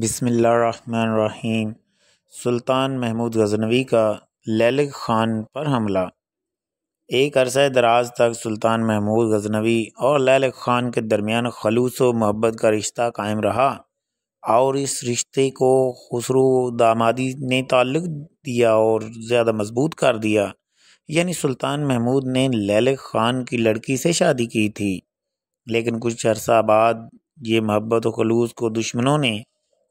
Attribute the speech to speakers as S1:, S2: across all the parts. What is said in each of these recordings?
S1: बिसमीम सुल्तान महमूद गजनवी का ललिक ख़ान पर हमला एक अरसा दराज तक सुल्तान महमूद गजनवी और ललिक ख़ान के दरमियान खलूस व मोहब्बत का रिश्ता कायम रहा और इस रिश्ते को खसरू दामादी ने ताल्लुक़ दिया और ज़्यादा मजबूत कर दिया यानी सुल्तान महमूद ने ललिक ख़ान की लड़की से शादी की थी लेकिन कुछ अरसा बाद ये मोहब्बत खलूस को दुश्मनों ने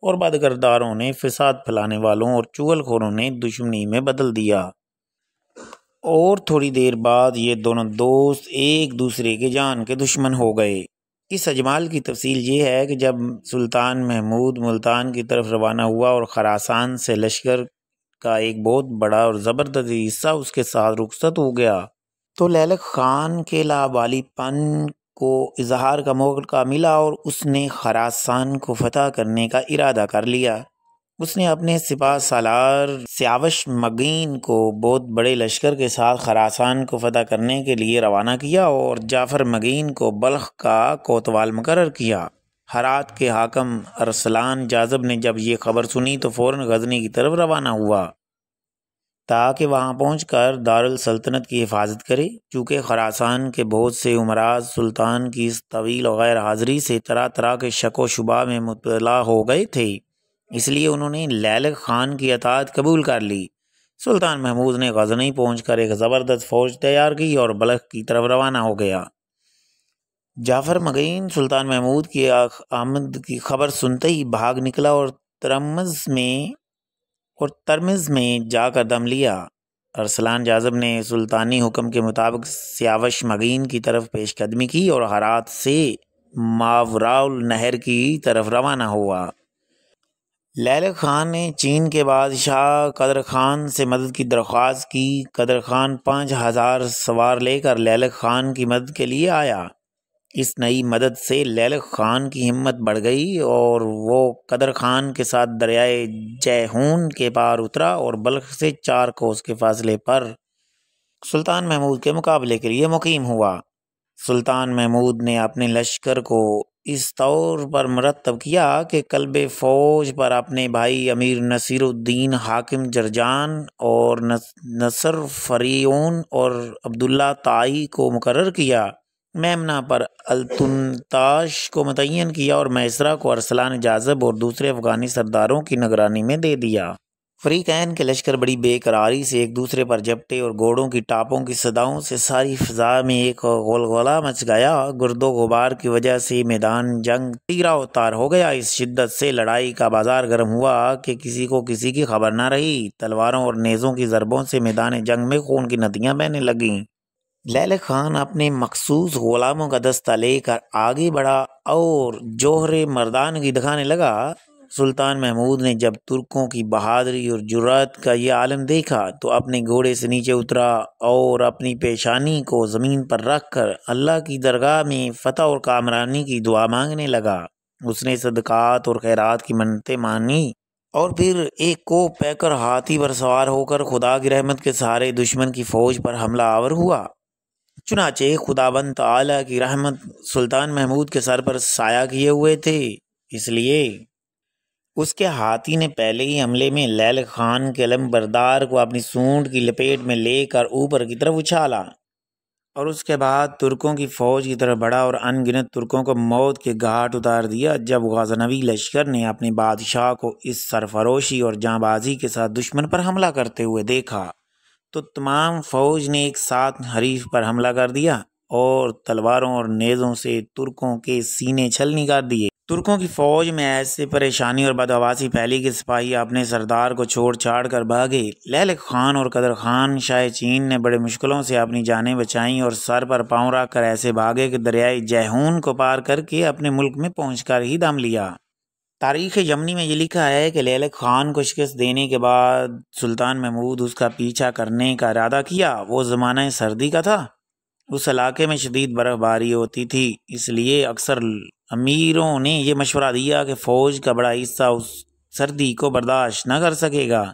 S1: और बदगरदारों ने फसाद फैलाने वालों और चूहलखोरों ने दुश्मनी में बदल दिया और थोड़ी देर बाद ये दोनों दोस्त एक दूसरे के जान के दुश्मन हो गए इस अजमाल की तफसील ये है कि जब सुल्तान महमूद मुल्तान की तरफ रवाना हुआ और खरासान से लश्कर का एक बहुत बड़ा और ज़बरदस्त हिस्सा उसके साथ रुखसत हो गया तो लैलक ख़ान के लावालीपन को इजहार का मौका मिला और उसने खरासान को फतह करने का इरादा कर लिया उसने अपने सिपा सालार सियावश मगीन को बहुत बड़े लश्कर के साथ खरासान को फतह करने के लिए रवाना किया और जाफ़र मगीन को बल्ख का कोतवाल मुकर किया हरात के हाकम अरसलान जाजब ने जब ये खबर सुनी तो फ़ौर गजनी की तरफ रवाना हुआ ताकि वहाँ पहुँच कर दारुल सल्तनत की हिफाजत करे चूँकि खरासान के बहुत से उमराज सुल्तान की इस तवील गैर हाज़री से तरह तरह के शक व शुबा में मुबला हो गए थे इसलिए उन्होंने लैलक ख़ान की अतात कबूल कर ली सुल्तान महमूद ने गजनई पहुँच कर एक ज़बरदस्त फ़ौज तैयार की और बलख की तरफ रवाना हो गया जाफ़र मगैन सुल्तान महमूद की आमद की खबर सुनते ही भाग निकला और त्रमज में और तरमिज़ में जाकर दम लिया अरसलान जाजम ने सुल्तानी हुक्म के मुताबिक सियावश मगीन की तरफ पेशकदमी की और हरात से मावराउल नहर की तरफ रवाना हुआ लैल खान ने चीन के बादशाह कदर खान से मदद की दरख्वास्त की कदर खान पाँच हज़ार सवार लेकर लैल खान की मदद के लिए आया इस नई मदद से लैल ख़ान की हिम्मत बढ़ गई और वो कदर ख़ान के साथ दरियाए जयहून के पार उतरा और बल्ख से चार कोस के फासले पर सुल्तान महमूद के मुकाबले के लिए मुकीम हुआ सुल्तान महमूद ने अपने लश्कर को इस तौर पर मरतब किया कि कल्ब फ़ौज पर अपने भाई अमीर नसीरुद्दीन हाकिम जरजान और नसर फरीन और अब्दुल्ला ताई को मुकर किया मेमना पर अलतुनताश को मुतन किया और मैसरा को अरसलान जाजब और दूसरे अफगानी सरदारों की निगरानी में दे दिया फ्री कैन के लश्कर बड़ी बेकरारी से एक दूसरे पर जपटे और घोड़ों की टापों की सदाओं से सारी फिजा में एक गोलगोला मच गया गुर्दो गुबार की वजह से मैदान जंग तीरा उतार हो गया इस शिद्दत से लड़ाई का बाजार गर्म हुआ कि किसी को किसी की खबर न रही तलवारों और नेज़ों की जरबों से मैदान जंग में खून की नदियाँ बहने लगीं लैल खान अपने मखसूस ग़ुलामों का दस्ता लेकर आगे बढ़ा और जोहर मर्दानगी दिखाने लगा सुल्तान महमूद ने जब तुर्कों की बहादरी और जुरात का यह आलम देखा तो अपने घोड़े से नीचे उतरा और अपनी पेशानी को ज़मीन पर रख कर अल्लाह की दरगाह में फतह और कामरानी की दुआ मांगने लगा उसने सदक़ात और खैरात की मन्नतें मानी और फिर एक को पैकर हाथी पर सवार होकर खुदा की रहमत के सहारे दुश्मन की फौज पर हमला आवर हुआ चुनाचे खुदाबंद आला की रहमत सुल्तान महमूद के सर पर साया किए हुए थे इसलिए उसके हाथी ने पहले ही हमले में लैल खान के अलम बरदार को अपनी सूंड की लपेट में लेकर ऊपर की तरफ उछाला और उसके बाद तुर्कों की फौज की तरफ बढ़ा और अनगिनत तुर्कों को मौत के घाट उतार दिया जब गजनवी लश्कर ने अपने बादशाह को इस सरफरोशी और जांबाजी के साथ दुश्मन पर हमला करते हुए देखा तो तमाम फौज ने एक साथ हरीफ पर हमला कर दिया और तलवारों और नेज़ों से तुर्कों के सीने छल निकाल दिए तुर्कों की फौज में ऐसे परेशानी और बदहवासी फैली के सिपाही अपने सरदार को छोड़ छाड़ कर भागे लहल खान और कदर खान शाह चीन ने बड़े मुश्किलों से अपनी जानें बचाई और सर पर पांव रखकर कर ऐसे भागे कि दरियाई जैहून को पार करके अपने मुल्क में पहुंचकर ही दम लिया तारीख यमनी में ये लिखा है कि लैल ख़ान को शिकस्त देने के बाद सुल्तान महमूद उसका पीछा करने का इरादा किया वो ज़माना सर्दी का था उस इलाके में शदीद बर्फ़बारी होती थी इसलिए अक्सर अमीरों ने यह मशवरा दिया कि फ़ौज का बड़ा हिस्सा उस सर्दी को बर्दाश्त न कर सकेगा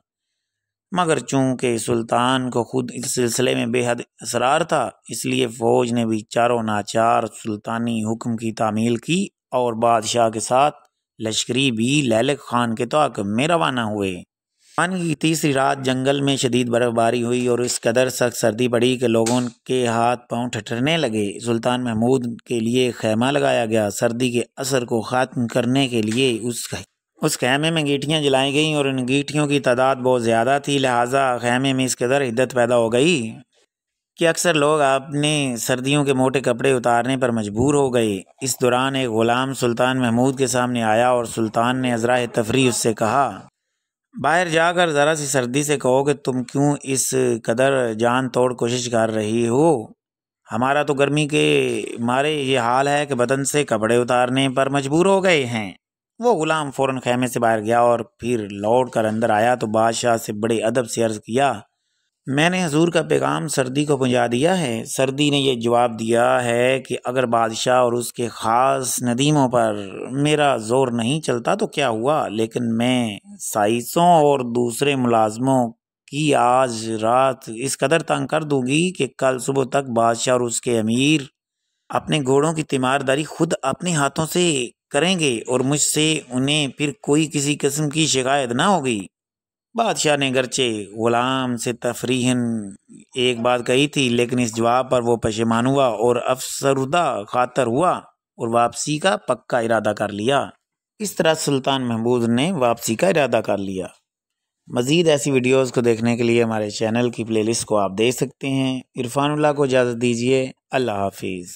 S1: मगर चूँकि सुल्तान को खुद इस सिलसिले में बेहद असरार था इसलिए फ़ौज ने भी चारों नाचार सुल्तानी हुक्म की तामील की और बादशाह के साथ लश्करी भी लैलक खान के तोक में रवाना हुए खान की तीसरी रात जंगल में शदीद बर्फबारी हुई और इस कदर सख्त सर्दी पड़ी कि लोगों के हाथ पांव ठठरने लगे सुल्तान महमूद के लिए खैमा लगाया गया सर्दी के असर को ख़त्म करने के लिए उस उस खैमे में गीटियाँ जलाई गईं और इन गीटियों की तादाद बहुत ज़्यादा थी लिहाजा खैमे में इस कदर हिद्दत पैदा हो गई कि अक्सर लोग अपने सर्दियों के मोटे कपड़े उतारने पर मजबूर हो गए इस दौरान एक ग़ुलाम सुल्तान महमूद के सामने आया और सुल्तान ने अजरा तफरी उससे कहा बाहर जाकर ज़रा सी सर्दी से कहो कि तुम क्यों इस कदर जान तोड़ कोशिश कर रही हो हमारा तो गर्मी के मारे ये हाल है कि बदन से कपड़े उतारने पर मजबूर हो गए हैं वो ग़ुलाम फ़ौरन ख़ैमे से बाहर गया और फिर लौट कर अंदर आया तो बादशाह से बड़े अदब से अर्ज़ किया मैंने हजूर का पैगाम सर्दी को पहुँचा दिया है सर्दी ने यह जवाब दिया है कि अगर बादशाह और उसके ख़ास नदीमों पर मेरा ज़ोर नहीं चलता तो क्या हुआ लेकिन मैं साइसों और दूसरे मुलाजमों की आज रात इस कदर तंग कर दूंगी कि कल सुबह तक बादशाह और उसके अमीर अपने घोड़ों की तीमारदारी खुद अपने हाथों से करेंगे और मुझसे उन्हें फिर कोई किसी किस्म की शिकायत ना होगी बादशाह ने गरचे ग़ुलाम से तफरीहन एक बात कही थी लेकिन इस जवाब पर वो पशेमान हुआ और अफसरदा खातर हुआ और वापसी का पक्का इरादा कर लिया इस तरह सुल्तान महमूद ने वापसी का इरादा कर लिया मज़ीद ऐसी वीडियोज़ को देखने के लिए हमारे चैनल की प्लेलिस्ट को आप देख सकते हैं इरफानुल्ला को इजाज़त दीजिए अल्लाह हाफिज़